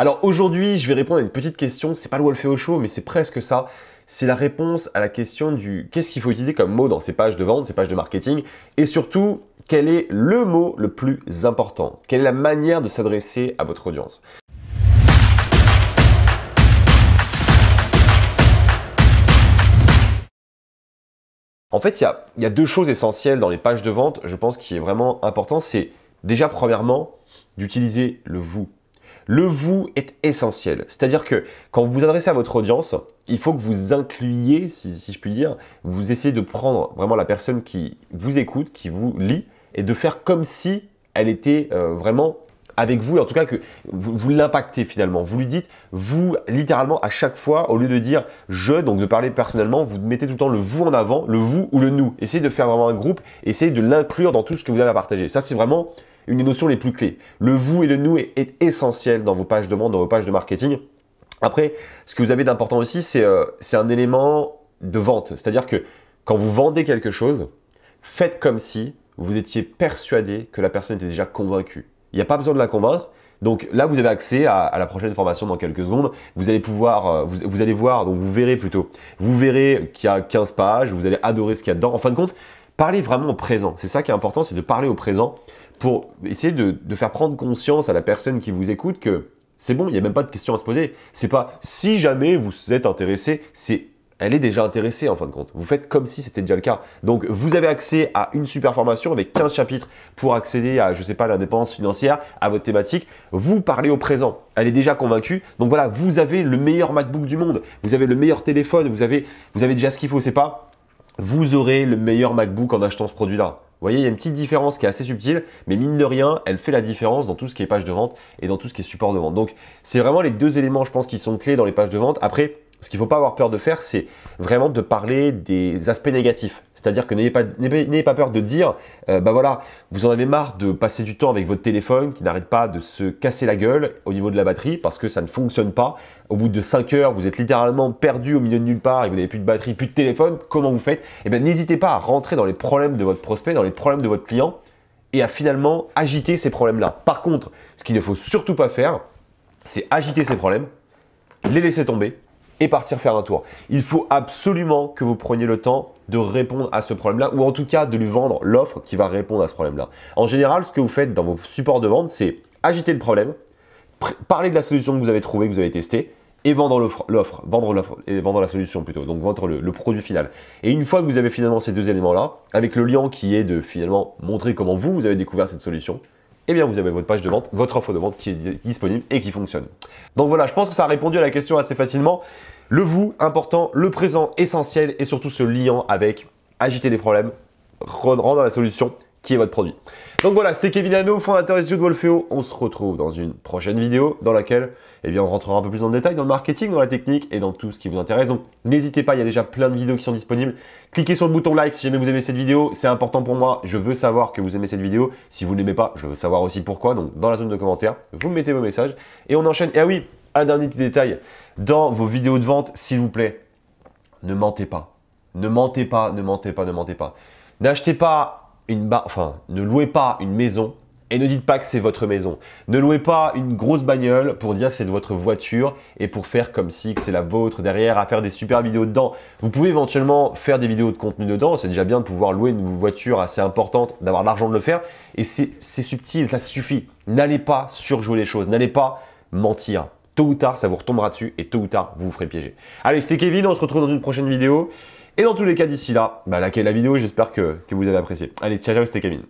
Alors aujourd'hui, je vais répondre à une petite question, c'est pas le au Show, mais c'est presque ça. C'est la réponse à la question du qu'est-ce qu'il faut utiliser comme mot dans ces pages de vente, ces pages de marketing, et surtout, quel est le mot le plus important Quelle est la manière de s'adresser à votre audience En fait, il y a, y a deux choses essentielles dans les pages de vente, je pense, qui est vraiment important. C'est déjà, premièrement, d'utiliser le vous le vous est essentiel. C'est-à-dire que quand vous vous adressez à votre audience, il faut que vous incluiez, si, je puis dire, vous essayez de prendre vraiment la personne qui vous écoute, qui vous lit, et de faire comme si elle était euh, vraiment avec vous, en tout cas que vous, vous l'impactez finalement. Vous lui dites, vous, littéralement, à chaque fois, au lieu de dire je, donc de parler personnellement, vous mettez tout le temps le vous en avant, le vous ou le nous. Essayez de faire vraiment un groupe, essayez de l'inclure dans tout ce que vous avez à partager. Ça, c'est vraiment une des notions les plus clés. Le vous et le nous est, essentiel dans vos pages de vente, dans vos pages de marketing. Après, ce que vous avez d'important aussi, euh, c'est un élément de vente. C'est-à-dire que quand vous vendez quelque chose, faites comme si vous étiez persuadé que la personne était déjà convaincue. Il n'y a pas besoin de la convaincre. Donc là, vous avez accès à, la prochaine formation dans quelques secondes. Vous allez pouvoir, euh, vous, vous, allez voir, donc vous verrez plutôt, vous verrez qu'il y a 15 pages, vous allez adorer ce qu'il y a dedans. En fin de compte, parlez vraiment au présent. C'est ça qui est important, c'est de parler au présent pour essayer de, faire prendre conscience à la personne qui vous écoute que c'est bon, il n'y a même pas de question à se poser. C'est pas si jamais vous êtes intéressé, c'est elle est déjà intéressée en fin de compte. Vous faites comme si c'était déjà le cas. Donc vous avez accès à une super formation avec 15 chapitres pour accéder à, je sais pas, l'indépendance financière, à votre thématique. Vous parlez au présent. Elle est déjà convaincue. Donc voilà, vous avez le meilleur MacBook du monde. Vous avez le meilleur téléphone. Vous avez, vous avez déjà ce qu'il faut. C'est pas, vous aurez le meilleur MacBook en achetant ce produit-là. Vous voyez, il y a une petite différence qui est assez subtile, mais mine de rien, elle fait la différence dans tout ce qui est page de vente et dans tout ce qui est support de vente. Donc, c'est vraiment les deux éléments, je pense, qui sont clés dans les pages de vente. Après, ce qu'il ne faut pas avoir peur de faire, c'est vraiment de parler des aspects négatifs. C'est-à-dire que n'ayez pas, pas peur de dire, ben voilà, vous en avez marre de passer du temps avec votre téléphone qui n'arrête pas de se casser la gueule au niveau de la batterie parce que ça ne fonctionne pas. Au bout de 5 heures, vous êtes littéralement perdu au milieu de nulle part et vous n'avez plus de batterie, plus de téléphone. Comment vous faites Eh bien, n'hésitez pas à rentrer dans les problèmes de votre prospect, dans les problèmes de votre client et à finalement agiter ces problèmes-là. Par contre, ce qu'il ne faut surtout pas faire, c'est agiter ces problèmes, les laisser tomber et partir faire un tour. Il faut absolument que vous preniez le temps de répondre à ce problème-là, ou en tout cas de lui vendre l'offre qui va répondre à ce problème-là. En général, ce que vous faites dans vos supports de vente, c'est agiter le problème, parler de la solution que vous avez trouvée, que vous avez testée, et vendre l'offre, vendre et vendre la solution plutôt, donc vendre le, le, produit final. Et une fois que vous avez finalement ces deux éléments-là, avec le lien qui est de finalement montrer comment vous, vous avez découvert cette solution, eh bien vous avez votre page de vente, votre offre de vente qui est disponible et qui fonctionne. Donc voilà, je pense que ça a répondu à la question assez facilement. Le vous, important, le présent, essentiel et surtout se liant avec agiter les problèmes, rendre la solution qui est votre produit. Donc voilà, c'était Kevin Hano, fondateur et CEO de Wolfeo. On se retrouve dans une prochaine vidéo dans laquelle eh bien, on rentrera un peu plus en détail dans le marketing, dans la technique et dans tout ce qui vous intéresse. Donc n'hésitez pas, il y a déjà plein de vidéos qui sont disponibles. Cliquez sur le bouton like si jamais vous aimez cette vidéo. C'est important pour moi, je veux savoir que vous aimez cette vidéo. Si vous n'aimez l'aimez pas, je veux savoir aussi pourquoi. Donc dans la zone de commentaires, vous mettez vos messages et on enchaîne. Et ah oui, un dernier petit détail. Dans vos vidéos de vente, s'il vous plaît, ne mentez pas. Ne mentez pas, ne mentez pas, ne mentez pas. N'achetez pas une enfin, ne louez pas une maison et ne dites pas que c'est votre maison. Ne louez pas une grosse bagnole pour dire que c'est de votre voiture et pour faire comme si c'est la vôtre derrière, à faire des super vidéos dedans. Vous pouvez éventuellement faire des vidéos de contenu dedans, c'est déjà bien de pouvoir louer une voiture assez importante, d'avoir l'argent de le faire, et c'est subtil, ça suffit. N'allez pas surjouer les choses, n'allez pas mentir tôt ou tard, ça vous retombera dessus et tôt ou tard, vous vous ferez piéger. Allez, c'était Kevin, on se retrouve dans une prochaine vidéo. Et dans tous les cas, d'ici là, bah, likez la vidéo, j'espère que, que, vous avez apprécié. Allez, ciao, ciao, c'était Kevin.